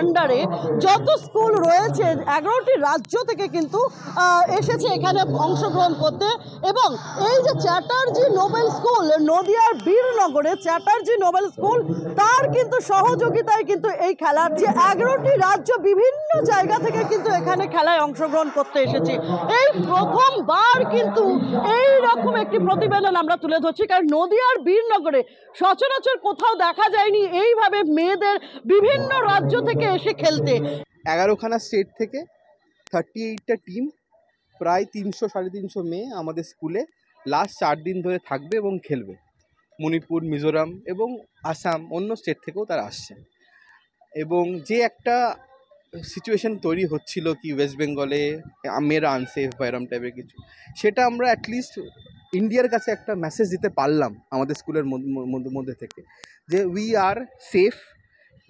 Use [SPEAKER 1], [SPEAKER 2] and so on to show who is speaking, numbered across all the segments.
[SPEAKER 1] আন্ডারে যত স্কুল রয়েছে এগারোটি রাজ্য থেকে কিন্তু এসেছে এখানে অংশগ্রহণ করতে এবং এই যে চ্যাটার্জি নোবেল স্কুল নদিয়ার বীরনগরে চ্যাটার্জি নোবেল স্কুল তার কিন্তু সহযোগিতায় কিন্তু এই খেলার যে এগারোটি রাজ্য বিভিন্ন জায়গা থেকে কিন্তু এখানে খেলায় অংশগ্রহণ করতে এসেছি এই প্রথমবার কিন্তু এই রকম একটি প্রতিবেদন আমরা তুলে ধরছি কারণ নদিয়ার বীরনগরে সচরাচর কোথাও দেখা যায়নি এইভাবে মেয়েদের বিভিন্ন রাজ্য থেকে এসে খেলতে
[SPEAKER 2] এগারোখানা স্টেট থেকে থার্টি এইটটা টিম প্রায় তিনশো সাড়ে তিনশো মেয়ে আমাদের স্কুলে লাস্ট চার দিন ধরে থাকবে এবং খেলবে মণিপুর মিজোরাম এবং আসাম অন্য স্টেট থেকেও তারা আসছে এবং যে একটা সিচুয়েশন তৈরি হচ্ছিল কি ওয়েস্ট বেঙ্গলে মেয়েরা আনসেফ বা এরম টাইপের কিছু সেটা আমরা অ্যাটলিস্ট ইন্ডিয়ার কাছে একটা মেসেজ দিতে পারলাম আমাদের স্কুলের মধ্যে থেকে যে উই আর সেফ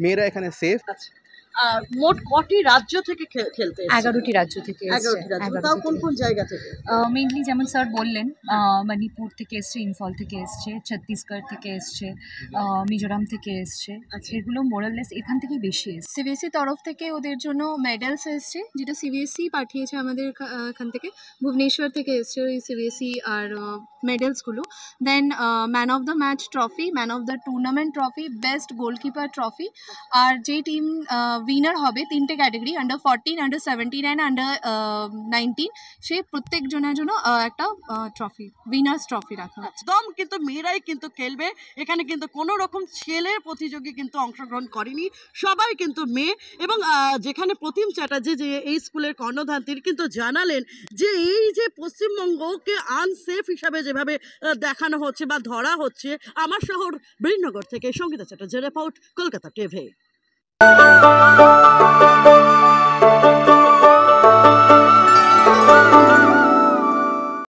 [SPEAKER 2] মেয়েরা এখানে সেফ
[SPEAKER 1] মোট কটি রাজ্য থেকে খেলতে
[SPEAKER 3] এগারোটি
[SPEAKER 2] রাজ্য থেকে তাও কোন কোন
[SPEAKER 1] জায়গা থেকে
[SPEAKER 3] মেইনলি যেমন স্যার বললেন মণিপুর থেকে এসছে ইম্ফল থেকে এসছে ছত্তিশগড় থেকে এসছে মিজোরাম থেকে এসছে আচ্ছা। এগুলো মোরাললেস এখান থেকেই বেশি এসছে সিবিএসসি e তরফ থেকে ওদের জন্য মেডেলস এসছে যেটা সিবিএসসি e পাঠিয়েছে আমাদের এখান থেকে ভুবনেশ্বর থেকে এসছে ওই সিবিএসসি e আর মেডেলসগুলো then man of the match trophy man of the tournament trophy best goalkeeper trophy আর যে টিম উইনার হবে তিনটে category under fourteen under seventeen and under nineteen সে প্রত্যেকজনের জন্য uh, একটা ট্রফি
[SPEAKER 1] উইনার্স ট্রফি রাখা একদম কিন্তু মেয়েরাই কিন্তু খেলবে এখানে কিন্তু কোনো রকম ছেলের প্রতিযোগী কিন্তু অংশগ্রহণ করেনি সবাই কিন্তু মেয়ে এবং uh, যেখানে প্রতিম চ্যাটার্জি যে এই স্কুলের কর্ণধান তিনি কিন্তু জানালেন যে এই যে পশ্চিমবঙ্গকে আনসেফ হিসাবে যেভাবে দেখানো হচ্ছে বা ধরা হচ্ছে আমার শহর বীরনগর থেকে সঙ্গীতা চ্যাটার্জি রিপোর্ট কলকাতা টিভি